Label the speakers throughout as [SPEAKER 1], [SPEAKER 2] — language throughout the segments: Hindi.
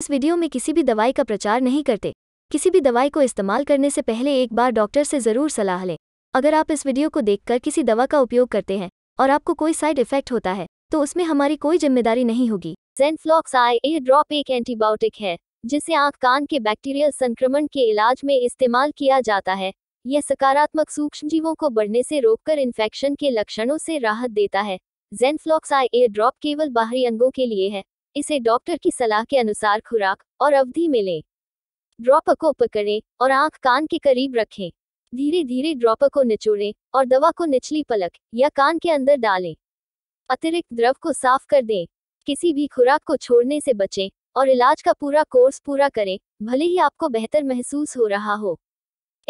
[SPEAKER 1] इस वीडियो में किसी भी दवाई का प्रचार नहीं करते किसी भी दवाई को इस्तेमाल करने से पहले एक बार डॉक्टर से ज़रूर सलाह लें अगर आप इस वीडियो को देखकर किसी दवा का उपयोग करते हैं और आपको कोई साइड इफेक्ट होता है तो उसमें हमारी कोई जिम्मेदारी नहीं होगी जेनफ्लॉक्स आई एयर ड्रॉप एक एंटीबायोटिक है जिसे आंख कान के बैक्टीरियल संक्रमण के इलाज में इस्तेमाल किया जाता है यह सकारात्मक सूक्ष्म जीवों को बढ़ने से रोककर इन्फेक्शन के लक्षणों से राहत देता है जेनफ्लॉक्स आई एयर ड्रॉप केवल बाहरी अंगों के लिए है इसे डॉक्टर की सलाह के अनुसार खुराक और अवधि में लें ड्रॉप को पकड़ें और आंख कान के करीब रखें धीरे धीरे ड्रॉप को निचोड़ें और दवा को निचली पलक या कान के अंदर डालें अतिरिक्त द्रव को साफ कर दें किसी भी खुराक को छोड़ने से बचें और इलाज का पूरा कोर्स पूरा करें भले ही आपको बेहतर महसूस हो रहा हो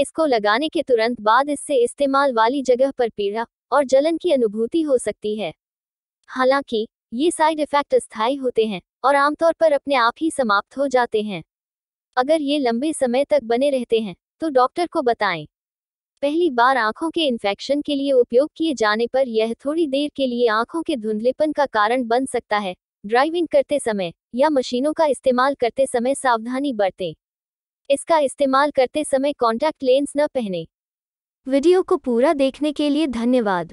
[SPEAKER 1] इसको लगाने के तुरंत बाद इससे इस्तेमाल वाली जगह पर पीड़ा और जलन की अनुभूति हो सकती है हालांकि ये साइड इफेक्ट स्थायी होते हैं और आमतौर पर अपने आप ही समाप्त हो जाते हैं अगर ये लंबे समय तक बने रहते हैं तो डॉक्टर को बताएं। पहली बार आंखों के इन्फेक्शन के लिए उपयोग किए जाने पर यह थोड़ी देर के लिए आंखों के धुंधलेपन का कारण बन सकता है ड्राइविंग करते समय या मशीनों का इस्तेमाल करते समय सावधानी बरतें इसका इस्तेमाल करते समय कॉन्टैक्ट लेंस न पहने वीडियो को पूरा देखने के लिए धन्यवाद